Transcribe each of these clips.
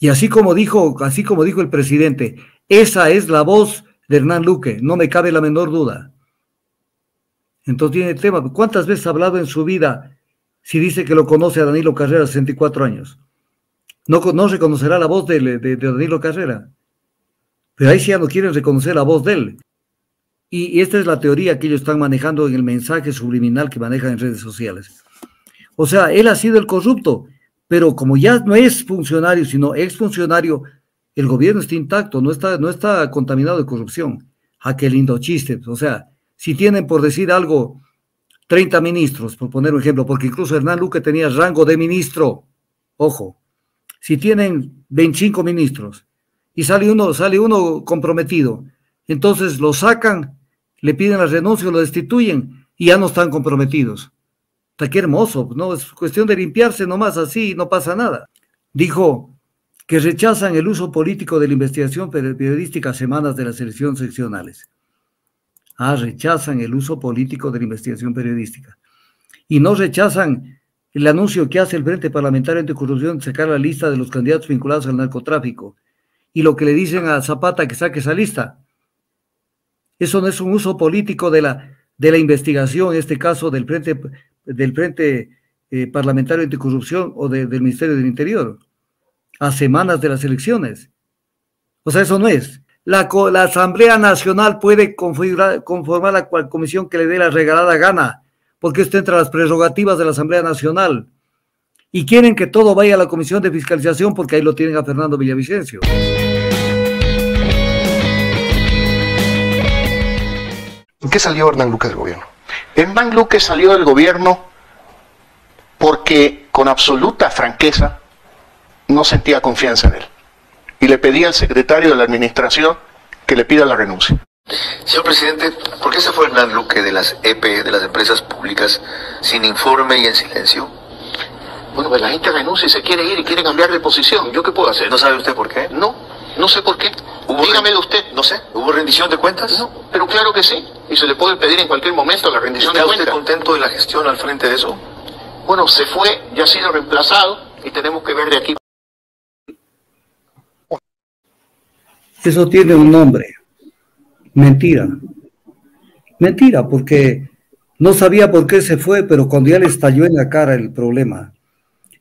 Y así como dijo, así como dijo el presidente, esa es la voz de Hernán Luque, no me cabe la menor duda. Entonces tiene el tema, ¿cuántas veces ha hablado en su vida si dice que lo conoce a Danilo Carrera, 64 años? No, reconocerá la voz de, Danilo Carrera. Pero ahí sí ya no quieren reconocer la voz de él. Y, y esta es la teoría que ellos están manejando en el mensaje subliminal que manejan en redes sociales. O sea, él ha sido el corrupto pero como ya no es funcionario, sino funcionario, el gobierno está intacto, no está, no está contaminado de corrupción. ¡Aquel lindo chiste. O sea, si tienen por decir algo 30 ministros, por poner un ejemplo, porque incluso Hernán Luque tenía rango de ministro, ojo, si tienen 25 ministros y sale uno, sale uno comprometido, entonces lo sacan, le piden la renuncia, lo destituyen y ya no están comprometidos. Está qué hermoso, ¿no? Es cuestión de limpiarse nomás así y no pasa nada. Dijo que rechazan el uso político de la investigación periodística semanas de las elecciones seccionales. Ah, rechazan el uso político de la investigación periodística. Y no rechazan el anuncio que hace el Frente Parlamentario Anticorrupción de sacar la lista de los candidatos vinculados al narcotráfico. Y lo que le dicen a Zapata que saque esa lista. Eso no es un uso político de la, de la investigación, en este caso del Frente del Frente eh, Parlamentario Anticorrupción o del Ministerio del Interior, a semanas de las elecciones. O sea, eso no es. La, Asamblea Nacional puede conformar la cual comisión que le dé la regalada gana, porque esto entra a las prerrogativas de la Asamblea Nacional. Y quieren que todo vaya a la Comisión de Fiscalización porque ahí lo tienen a Fernando Villavicencio. ¿En qué salió Hernán Lucas del gobierno? Hernán Luque salió del gobierno porque con absoluta franqueza no sentía confianza en él y le pedía al secretario de la administración que le pida la renuncia. Señor presidente, ¿por qué se fue Hernán Luque de las EPE, de las empresas públicas, sin informe y en silencio? Bueno, pues la gente renuncia y se quiere ir y quiere cambiar de posición. ¿Yo qué puedo hacer? ¿No sabe usted por qué? No, no sé por qué. Dígamelo usted. No sé. ¿Hubo rendición de cuentas? No, pero claro que sí. Y se le puede pedir en cualquier momento la rendición de cuentas. ¿Está contento de la gestión al frente de eso? Bueno, se fue, ya ha sido reemplazado y tenemos que ver de aquí. Eso tiene un nombre. Mentira. Mentira, porque no sabía por qué se fue, pero cuando ya le estalló en la cara el problema,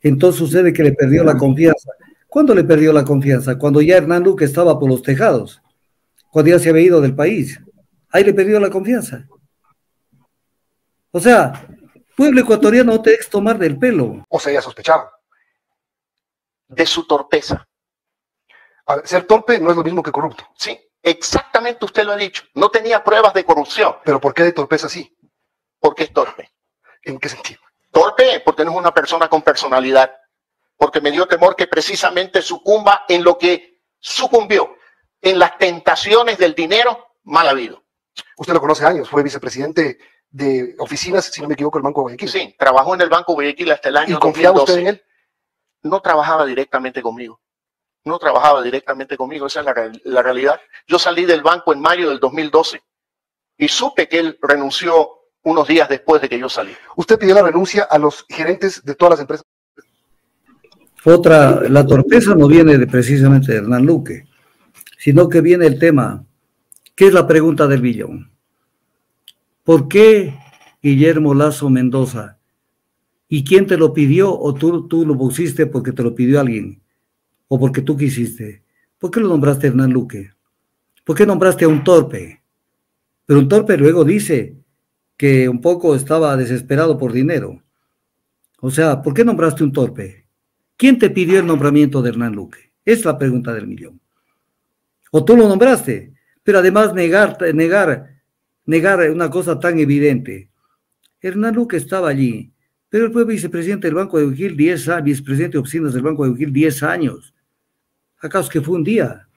entonces sucede que le perdió la confianza. ¿Cuándo le perdió la confianza? Cuando ya Hernán Luque estaba por los tejados, cuando ya se había ido del país. Ahí le perdió la confianza. O sea, pueblo ecuatoriano no te dejes tomar del pelo. O sea, ya sospechado de su torpeza. ser torpe no es lo mismo que corrupto. Sí, exactamente usted lo ha dicho. No tenía pruebas de corrupción. ¿Pero por qué de torpeza sí? Porque es torpe. ¿En qué sentido? Torpe porque no es una persona con personalidad porque me dio temor que precisamente sucumba en lo que sucumbió, en las tentaciones del dinero mal habido. Usted lo conoce años, fue vicepresidente de oficinas, si no me equivoco, del Banco de Guayaquil. Sí, trabajó en el Banco de Guayaquil hasta el año ¿Y confiaba usted en él? No trabajaba directamente conmigo. No trabajaba directamente conmigo, esa es la realidad. Yo salí del banco en mayo del 2012 y supe que él renunció unos días después de que yo salí. Usted pidió la renuncia a los gerentes de todas las empresas. Otra, la torpeza no viene de, precisamente de Hernán Luque, sino que viene el tema, que es la pregunta del billón. ¿Por qué Guillermo Lazo Mendoza? ¿Y quién te lo pidió o tú, tú lo pusiste porque te lo pidió alguien? ¿O porque tú quisiste? ¿Por qué lo nombraste Hernán Luque? ¿Por qué nombraste a un torpe? Pero un torpe luego dice que un poco estaba desesperado por dinero. O sea, ¿por qué nombraste un torpe? ¿Quién te pidió el nombramiento de Hernán Luque? Es la pregunta del millón. O tú lo nombraste, pero además negar, negar, negar una cosa tan evidente. Hernán Luque estaba allí, pero él fue vicepresidente del Banco de Ugil 10 años, vicepresidente de oficinas del Banco de Ugil 10 años. ¿Acaso que fue un día?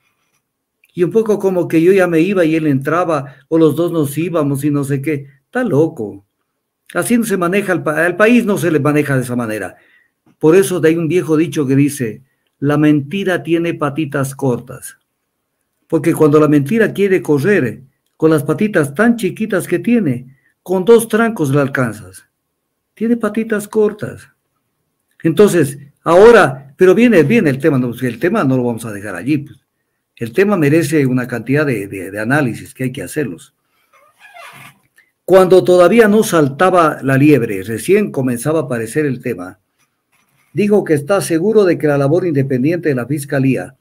Y un poco como que yo ya me iba y él entraba, o los dos nos íbamos y no sé qué. Está loco. Así no se maneja el, país, no se le maneja de esa manera. Por eso hay un viejo dicho que dice, la mentira tiene patitas cortas. Porque cuando la mentira quiere correr, con las patitas tan chiquitas que tiene, con dos trancos la alcanzas. Tiene patitas cortas. Entonces, ahora, pero viene, viene el tema, pues el tema no lo vamos a dejar allí. Pues. El tema merece una cantidad de, de análisis que hay que hacerlos. Cuando todavía no saltaba la liebre, recién comenzaba a aparecer el tema, dijo que está seguro de que la labor independiente de la Fiscalía,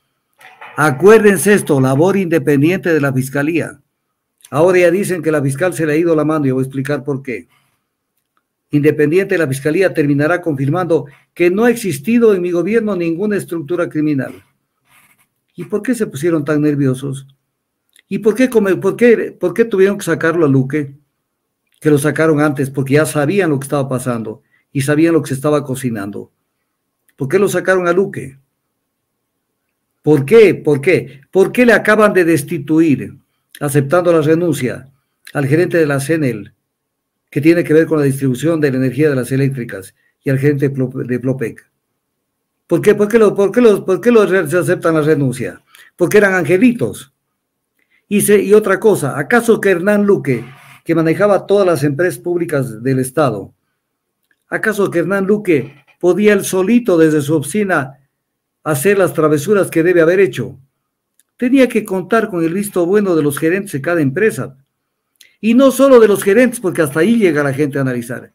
acuérdense esto, labor independiente de la Fiscalía, ahora ya dicen que la fiscal se le ha ido la mano y voy a explicar por qué. Independiente de la Fiscalía terminará confirmando que no ha existido en mi gobierno ninguna estructura criminal. ¿Y por qué se pusieron tan nerviosos? ¿Y por qué, por qué, por qué tuvieron que sacarlo a Luque? Que lo sacaron antes porque ya sabían lo que estaba pasando y sabían lo que se estaba cocinando. ¿Por qué lo sacaron a Luque? ¿Por qué? ¿Por qué? ¿Por qué le acaban de destituir, aceptando la renuncia, al gerente de la CENEL, que tiene que ver con la distribución de la energía de las eléctricas, y al gerente de Plopec? ¿Por qué? ¿Por qué, lo, por qué, los, por qué aceptan la renuncia? Porque eran angelitos. Y, se, y otra cosa, ¿acaso que Hernán Luque, que manejaba todas las empresas públicas del Estado, ¿acaso que Hernán Luque podía él solito desde su oficina hacer las travesuras que debe haber hecho. Tenía que contar con el visto bueno de los gerentes de cada empresa. Y no solo de los gerentes, porque hasta ahí llega la gente a analizar.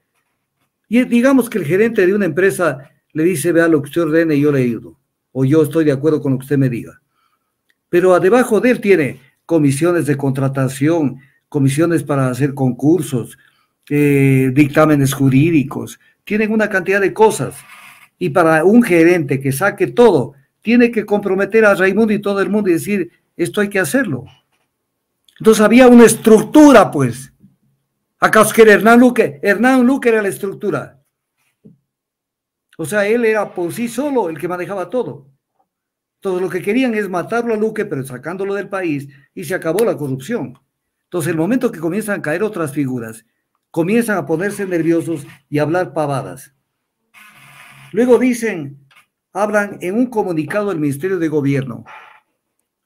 Y digamos que el gerente de una empresa le dice, vea lo que usted ordene, yo le ayudo. O yo estoy de acuerdo con lo que usted me diga. Pero debajo de él tiene comisiones de contratación, comisiones para hacer concursos, eh, dictámenes jurídicos, tienen una cantidad de cosas. Y para un gerente que saque todo, tiene que comprometer a Raimundo y todo el mundo y decir, esto hay que hacerlo. Entonces había una estructura, pues. ¿Acaso que Hernán Luque? Hernán Luque era la estructura. O sea, él era por sí solo el que manejaba todo. todo lo que querían es matarlo a Luque, pero sacándolo del país, y se acabó la corrupción. Entonces el momento que comienzan a caer otras figuras comienzan a ponerse nerviosos y a hablar pavadas. Luego dicen, hablan en un comunicado del Ministerio de Gobierno,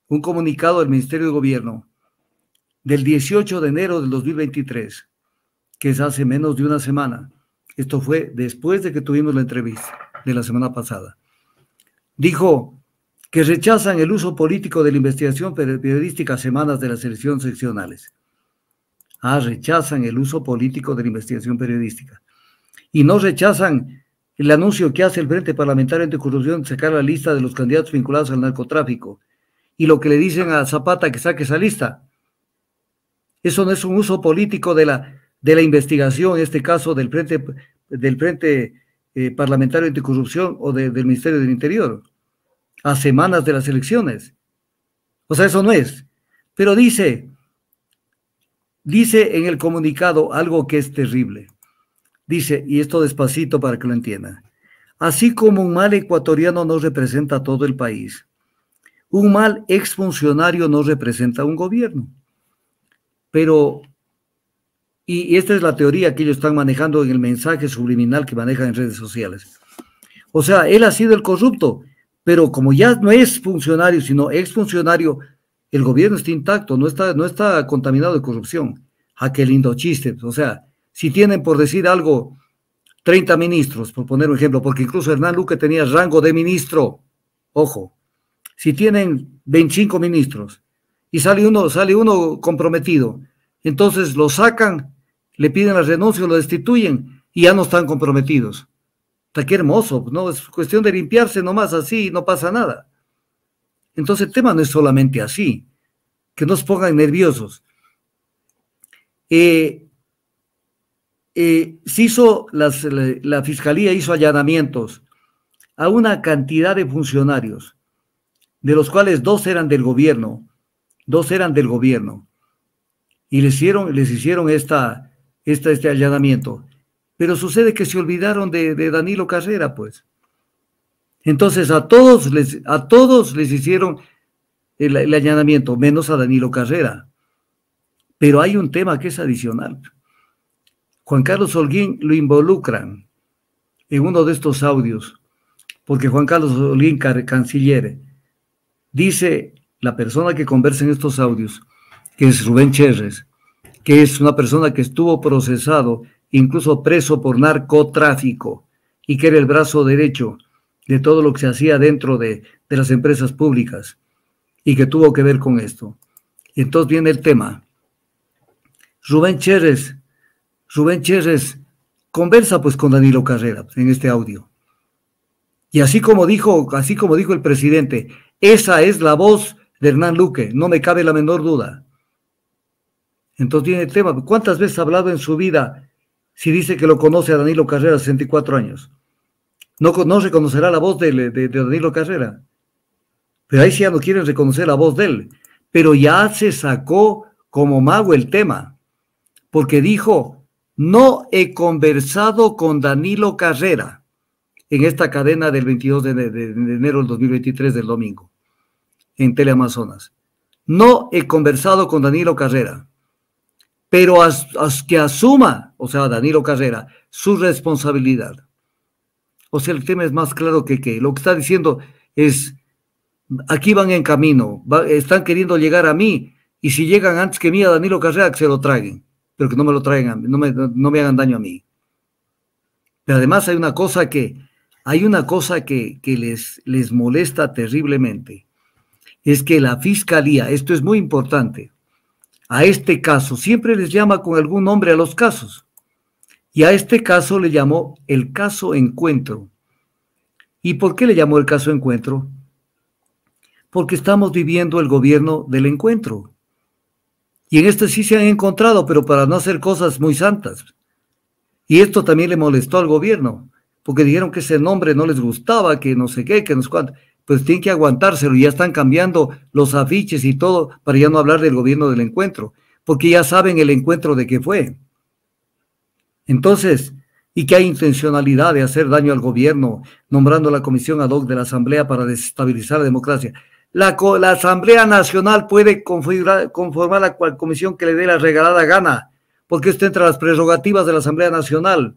un comunicado del Ministerio de Gobierno del 18 de enero del 2023, que es hace menos de una semana. Esto fue después de que tuvimos la entrevista de la semana pasada. Dijo que rechazan el uso político de la investigación periodística semanas de las elecciones seccionales. Ah, rechazan el uso político de la investigación periodística. Y no rechazan el anuncio que hace el Frente Parlamentario Anticorrupción de sacar la lista de los candidatos vinculados al narcotráfico. Y lo que le dicen a Zapata que saque esa lista. Eso no es un uso político de la, de la investigación, en este caso del Frente, del frente eh, Parlamentario Anticorrupción o del Ministerio del Interior, a semanas de las elecciones. O sea, eso no es. Pero dice, Dice en el comunicado algo que es terrible. Dice, y esto despacito para que lo entiendan, así como un mal ecuatoriano no representa a todo el país, un mal exfuncionario no representa a un gobierno. Pero, y esta es la teoría que ellos están manejando en el mensaje subliminal que manejan en redes sociales. O sea, él ha sido el corrupto, pero como ya no es funcionario, sino exfuncionario, el gobierno está intacto, no está, no está contaminado de corrupción. Aquel ah, qué lindo chiste. O sea, si tienen por decir algo 30 ministros, por poner un ejemplo, porque incluso Hernán Luque tenía rango de ministro, ojo, si tienen 25 ministros y sale uno, sale uno comprometido, entonces lo sacan, le piden la renuncia, lo destituyen y ya no están comprometidos. qué hermoso, ¿no? Es cuestión de limpiarse nomás así no pasa nada. Entonces el tema no es solamente así, que nos pongan nerviosos. Eh, eh, hizo, la, fiscalía hizo allanamientos a una cantidad de funcionarios, de los cuales dos eran del gobierno, dos eran del gobierno, y les hicieron, les hicieron esta, este allanamiento. Pero sucede que se olvidaron de Danilo Carrera, pues. Entonces a todos les, a todos les hicieron el, allanamiento, menos a Danilo Carrera. Pero hay un tema que es adicional. Juan Carlos Holguín lo involucran en uno de estos audios, porque Juan Carlos Holguín, canciller, dice la persona que conversa en estos audios, que es Rubén Cherres, que es una persona que estuvo procesado, incluso preso por narcotráfico, y que era el brazo derecho de todo lo que se hacía dentro de, las empresas públicas y que tuvo que ver con esto. Y entonces viene el tema. Rubén Chérez, Rubén Chérez conversa pues con Danilo Carrera en este audio. Y así como dijo, así como dijo el presidente, esa es la voz de Hernán Luque, no me cabe la menor duda. Entonces tiene el tema, ¿cuántas veces ha hablado en su vida si dice que lo conoce a Danilo Carrera 64 años? no, no reconocerá la voz de, Danilo Carrera. Pero ahí sí ya no quieren reconocer la voz de él. Pero ya se sacó como mago el tema, porque dijo, no he conversado con Danilo Carrera en esta cadena del 22 de, enero del 2023 del domingo, en Teleamazonas. No he conversado con Danilo Carrera, pero hasta que asuma, o sea, Danilo Carrera, su responsabilidad o sea, el tema es más claro que qué. lo que está diciendo es, aquí van en camino, están queriendo llegar a mí, y si llegan antes que mí a Danilo Carrera, que se lo traguen, pero que no me lo traigan, no me, no me hagan daño a mí. Pero además hay una cosa que, hay una cosa que, que les, les molesta terriblemente, es que la fiscalía, esto es muy importante, a este caso, siempre les llama con algún nombre a los casos. Y a este caso le llamó el caso encuentro. ¿Y por qué le llamó el caso encuentro? Porque estamos viviendo el gobierno del encuentro. Y en este sí se han encontrado, pero para no hacer cosas muy santas. Y esto también le molestó al gobierno, porque dijeron que ese nombre no les gustaba, que no sé qué, que no sé cuánto. Pues tienen que aguantárselo, ya están cambiando los afiches y todo para ya no hablar del gobierno del encuentro, porque ya saben el encuentro de qué fue. Entonces, y qué hay intencionalidad de hacer daño al gobierno, nombrando la comisión ad hoc de la Asamblea para desestabilizar la democracia. La, Asamblea Nacional puede conformar, la cual comisión que le dé la regalada gana, porque esto entra entre las prerrogativas de la Asamblea Nacional.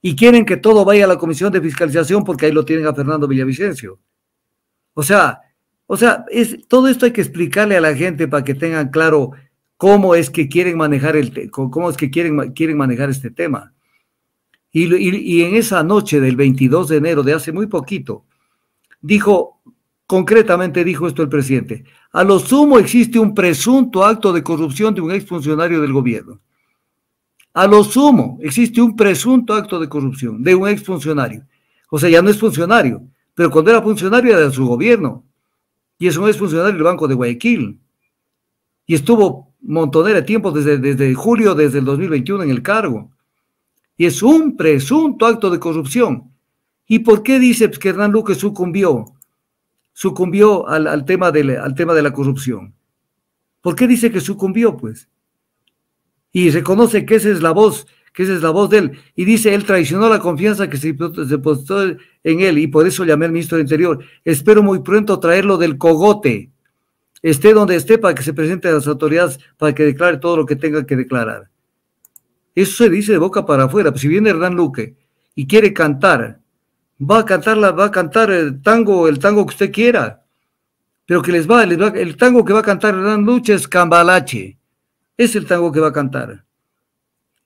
Y quieren que todo vaya a la Comisión de Fiscalización porque ahí lo tienen a Fernando Villavicencio. O sea, o sea, es, todo esto hay que explicarle a la gente para que tengan claro cómo es que quieren manejar el cómo es que quieren, quieren manejar este tema. Y, en esa noche del 22 de enero de hace muy poquito, dijo, concretamente dijo esto el presidente, a lo sumo existe un presunto acto de corrupción de un exfuncionario del gobierno. A lo sumo existe un presunto acto de corrupción de un exfuncionario. O sea, ya no es funcionario, pero cuando era funcionario era de su gobierno. Y es un exfuncionario del Banco de Guayaquil. Y estuvo montonera de tiempo desde, julio, desde el 2021 en el cargo. Y es un presunto acto de corrupción. ¿Y por qué dice que Hernán Luque sucumbió? Sucumbió al, tema de la, al tema de la corrupción. ¿Por qué dice que sucumbió, pues? Y reconoce que esa es la voz, que esa es la voz de él. Y dice, él traicionó la confianza que se depositó en él y por eso llamé al ministro del Interior. Espero muy pronto traerlo del cogote esté donde esté, para que se presente a las autoridades, para que declare todo lo que tenga que declarar. Eso se dice de boca para afuera. Si viene Hernán Luque y quiere cantar, va a cantar, va a cantar el tango, el tango que usted quiera, pero que les va, el tango que va a cantar Hernán Luque es Cambalache. Es el tango que va a cantar.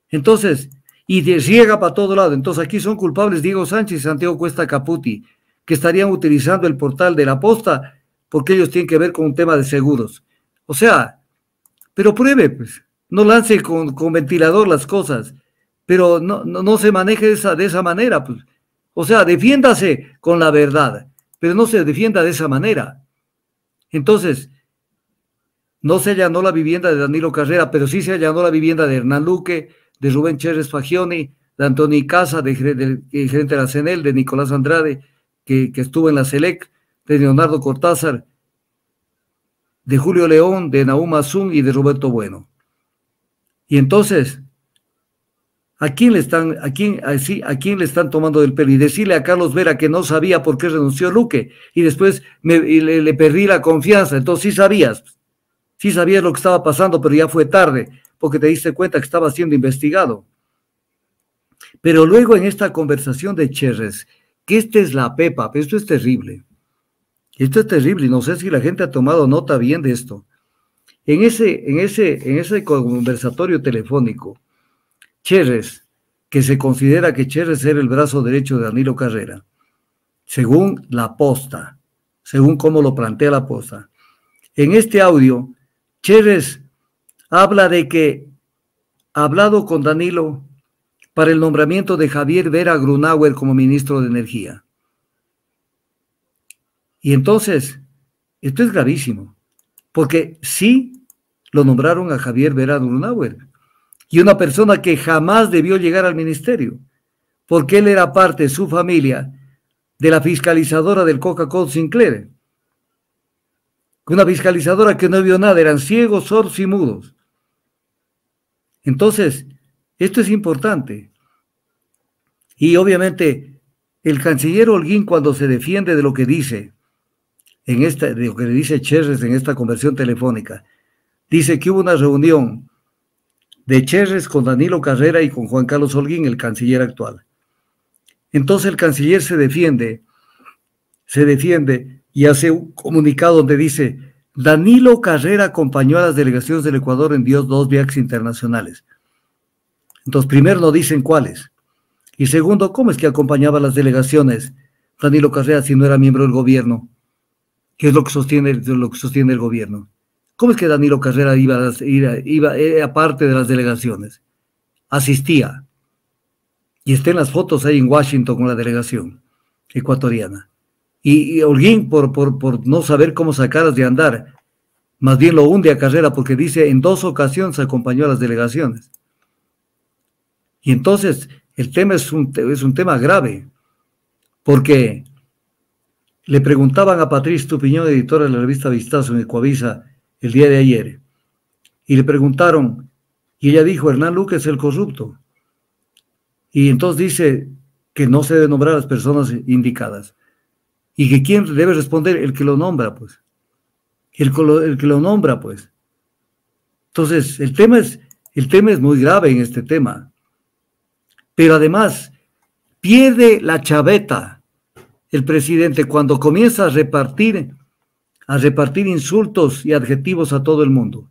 Entonces, y riega para todo lado. Entonces aquí son culpables Diego Sánchez y Santiago Cuesta Caputi, que estarían utilizando el portal de la posta porque ellos tienen que ver con un tema de seguros. O sea, pero pruebe, pues. No lance con, ventilador las cosas, pero no, se maneje de esa, de esa manera, pues. O sea, defiéndase con la verdad, pero no se defienda de esa manera. Entonces, no se allanó la vivienda de Danilo Carrera, pero sí se allanó la vivienda de Hernán Luque, de Rubén Chérez Fagioni, de Antonio Casa, de, gerente de la CENEL, de Nicolás Andrade, que, que estuvo en la SELEC, de Leonardo Cortázar, de Julio León, de Naum Azun y de Roberto Bueno. Y entonces, ¿a quién le están, a quién, a, a quién le están tomando del pelo? Y decirle a Carlos Vera que no sabía por qué renunció Luque y después le, perdí la confianza. Entonces sí sabías, sí sabías lo que estaba pasando, pero ya fue tarde porque te diste cuenta que estaba siendo investigado. Pero luego en esta conversación de Cherres, que esta es la pepa, esto es terrible. Esto es terrible y no sé si la gente ha tomado nota bien de esto. En ese, en ese, en ese conversatorio telefónico, Chérez, que se considera que Cherres era el brazo derecho de Danilo Carrera, según la posta, según cómo lo plantea la posta. En este audio, Chérez habla de que ha hablado con Danilo para el nombramiento de Javier Vera Grunauer como ministro de Energía. Y entonces, esto es gravísimo, porque sí lo nombraron a Javier Verán Lunauer y una persona que jamás debió llegar al ministerio, porque él era parte, de su familia, de la fiscalizadora del Coca-Cola Sinclair, una fiscalizadora que no vio nada, eran ciegos, sordos y mudos. Entonces, esto es importante. Y obviamente, el canciller Holguín cuando se defiende de lo que dice, en esta, lo que dice Cherres en esta conversión telefónica. Dice que hubo una reunión de Cherres con Danilo Carrera y con Juan Carlos Holguín, el canciller actual. Entonces el canciller se defiende, se defiende y hace un comunicado donde dice, Danilo Carrera acompañó a las delegaciones del Ecuador, en Dios dos viajes internacionales. Entonces, primero no dicen cuáles. Y segundo, ¿cómo es que acompañaba a las delegaciones Danilo Carrera si no era miembro del gobierno? que es lo que sostiene, lo que sostiene el gobierno. ¿Cómo es que Danilo Carrera iba, a, iba, iba eh, era parte de las delegaciones? Asistía. Y está en las fotos ahí en Washington con la delegación ecuatoriana. Y, y por, por, por no saber cómo sacarlas de andar, más bien lo hunde a Carrera porque dice en dos ocasiones acompañó a las delegaciones. Y entonces el tema es un, es un tema grave, porque le preguntaban a Patriz Tupiñón, editora de la revista Vistazo en Ecuavisa, el día de ayer, y le preguntaron, y ella dijo, Hernán Luque es el corrupto. Y entonces dice que no se debe nombrar las personas indicadas. Y que quién debe responder, el que lo nombra, pues. El, el que lo nombra, pues. Entonces, el tema, es, el tema es muy grave en este tema. Pero además, pierde la chaveta el presidente cuando comienza a repartir, a repartir insultos y adjetivos a todo el mundo.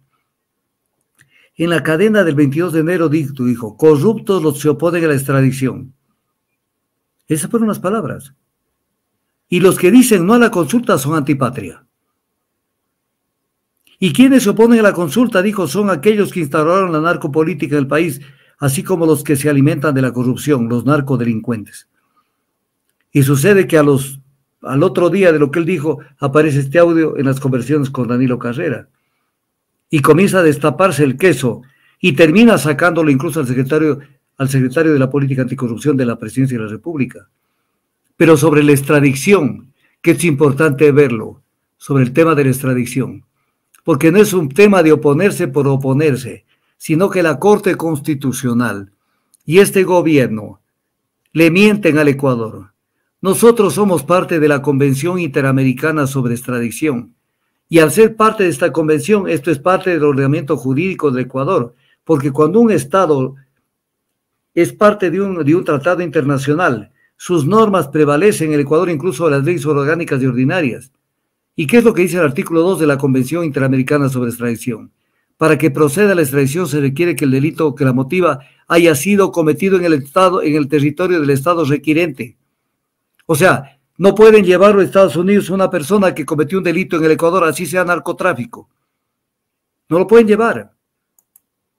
En la cadena del 22 de enero dicto, dijo, corruptos los se oponen a la extradición. Esas fueron las palabras. Y los que dicen no a la consulta son antipatria. Y quienes se oponen a la consulta, dijo, son aquellos que instauraron la narcopolítica del país, así como los que se alimentan de la corrupción, los narcodelincuentes. Y sucede que a los, al otro día de lo que él dijo, aparece este audio en las conversiones con Danilo Carrera. Y comienza a destaparse el queso y termina sacándolo incluso al secretario, al secretario de la Política Anticorrupción de la Presidencia de la República. Pero sobre la extradición, que es importante verlo, sobre el tema de la extradición. Porque no es un tema de oponerse por oponerse, sino que la Corte Constitucional y este gobierno le mienten al Ecuador nosotros somos parte de la Convención Interamericana sobre Extradición. Y al ser parte de esta convención, esto es parte del ordenamiento jurídico del Ecuador, porque cuando un Estado es parte de un, de un tratado internacional, sus normas prevalecen en el Ecuador, incluso las leyes orgánicas y ordinarias. ¿Y qué es lo que dice el artículo 2 de la Convención Interamericana sobre Extradición? Para que proceda la extradición se requiere que el delito que la motiva haya sido cometido en el, estado, en el territorio del Estado requirente o sea, no pueden llevarlo a Estados Unidos una persona que cometió un delito en el Ecuador, así sea narcotráfico. No lo pueden llevar,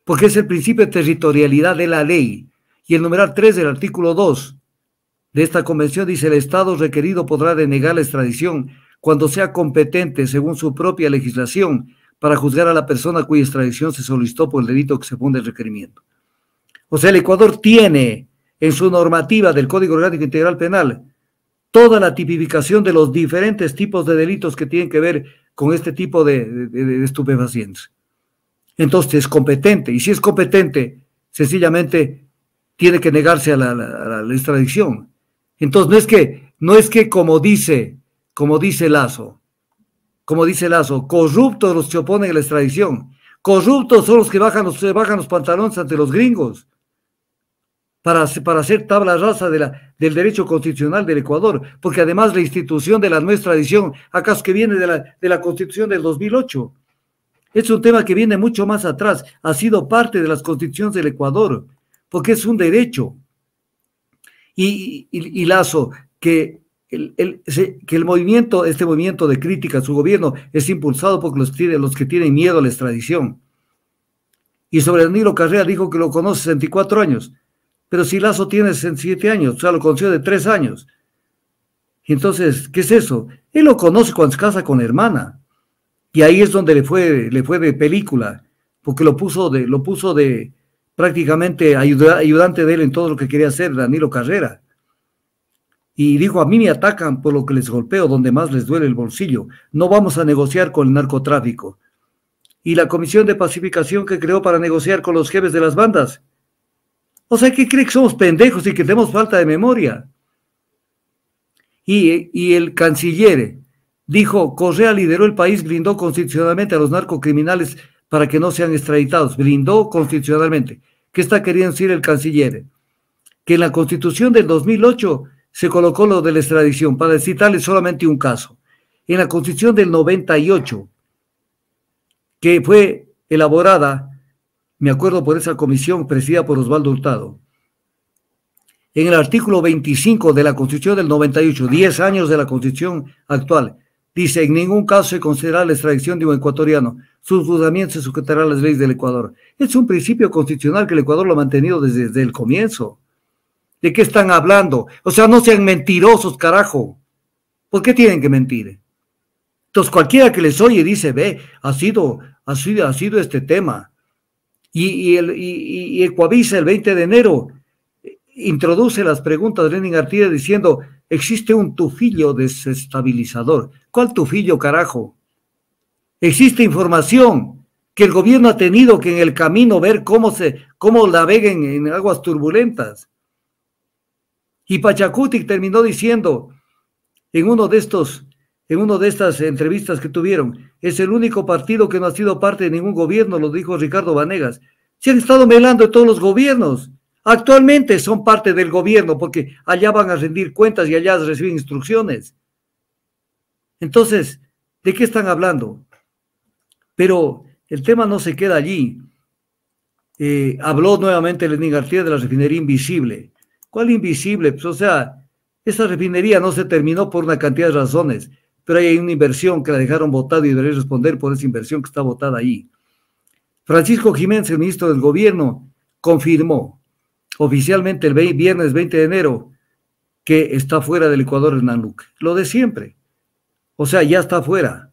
porque es el principio de territorialidad de la ley. Y el numeral 3 del artículo 2 de esta convención dice, el Estado requerido podrá denegar la extradición cuando sea competente, según su propia legislación, para juzgar a la persona cuya extradición se solicitó por el delito que se pone el requerimiento. O sea, el Ecuador tiene en su normativa del Código Orgánico Integral Penal toda la tipificación de los diferentes tipos de delitos que tienen que ver con este tipo de, estupefacientes. Entonces es competente, y si es competente, sencillamente tiene que negarse a la, extradición. Entonces no es que, no es que como dice, como dice Lazo, como dice Lazo, corruptos los que oponen a la extradición, corruptos son los que bajan los, bajan los pantalones ante los gringos, para, para hacer tabla rasa de la, del derecho constitucional del Ecuador, porque además la institución de la nueva extradición, acaso que viene de la, de la constitución del 2008, es un tema que viene mucho más atrás, ha sido parte de las constituciones del Ecuador, porque es un derecho. Y, y, Lazo, que el, el, que el movimiento, este movimiento de crítica a su gobierno es impulsado por los, los que tienen miedo a la extradición. Y sobre Danilo Carrera dijo que lo conoce 64 años. Pero si Lazo tiene en siete años, o sea, lo conoció de tres años. Y entonces, ¿qué es eso? Él lo conoce cuando se casa con hermana. Y ahí es donde le fue, le fue de película, porque lo puso de, lo puso de prácticamente ayudante de él en todo lo que quería hacer Danilo Carrera. Y dijo, a mí me atacan por lo que les golpeo, donde más les duele el bolsillo. No vamos a negociar con el narcotráfico. Y la comisión de pacificación que creó para negociar con los jefes de las bandas, o sea, que cree que somos pendejos y que tenemos falta de memoria? Y, y el canciller dijo, Correa lideró el país, blindó constitucionalmente a los narcocriminales para que no sean extraditados, Blindó constitucionalmente. ¿Qué está queriendo decir el canciller? Que en la constitución del 2008 se colocó lo de la extradición, para citarle solamente un caso. En la constitución del 98, que fue elaborada me acuerdo por esa comisión presidida por Osvaldo Hurtado, en el artículo 25 de la Constitución del 98, 10 años de la Constitución actual, dice, en ningún caso se considerará la extradición de un ecuatoriano, su juzgamiento se sujetará a las leyes del Ecuador. Es un principio constitucional que el Ecuador lo ha mantenido desde, el comienzo. ¿De qué están hablando? O sea, no sean mentirosos, carajo. ¿Por qué tienen que mentir? Entonces, cualquiera que les oye dice, ve, ha sido, ha sido, ha sido este tema. Y, el, y, el, 20 de enero introduce las preguntas de Lenin Artigas diciendo, existe un tufillo desestabilizador. ¿Cuál tufillo, carajo? Existe información que el gobierno ha tenido que en el camino ver cómo, se, cómo naveguen en aguas turbulentas. Y Pachacuti terminó diciendo en uno de estos en una de estas entrevistas que tuvieron. Es el único partido que no ha sido parte de ningún gobierno, lo dijo Ricardo Vanegas. Se han estado velando de todos los gobiernos. Actualmente son parte del gobierno porque allá van a rendir cuentas y allá reciben instrucciones. Entonces, ¿de qué están hablando? Pero el tema no se queda allí. Eh, habló nuevamente Lenín García de la refinería invisible. ¿Cuál invisible? Pues, o sea, esa refinería no se terminó por una cantidad de razones pero hay una inversión que la dejaron votada y debería responder por esa inversión que está votada ahí. Francisco Jiménez, el ministro del Gobierno, confirmó oficialmente el viernes 20 de enero que está fuera del Ecuador en Luque. Lo de siempre. O sea, ya está fuera.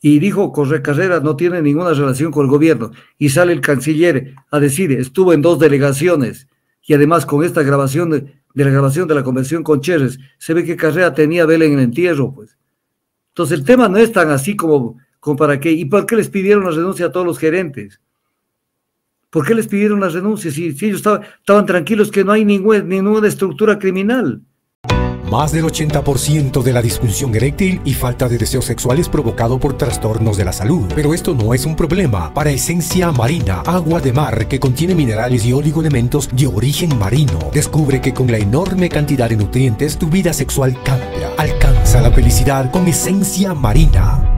Y dijo corre Carrera no tiene ninguna relación con el gobierno. Y sale el canciller a decir, estuvo en dos delegaciones. Y además con esta grabación de la grabación de la convención con Chérez se ve que Carrera tenía Belén en el entierro, pues. Entonces el tema no es tan así como, como para qué. ¿Y por qué les pidieron la renuncia a todos los gerentes? ¿Por qué les pidieron la renuncia si, si ellos estaban, tranquilos que no hay ninguna, ninguna estructura criminal? Más del 80% de la disfunción eréctil y falta de deseos sexuales provocado por trastornos de la salud, pero esto no es un problema para esencia marina, agua de mar que contiene minerales y oligoelementos de origen marino. Descubre que con la enorme cantidad de nutrientes tu vida sexual cambia. Alcanza la felicidad con esencia marina.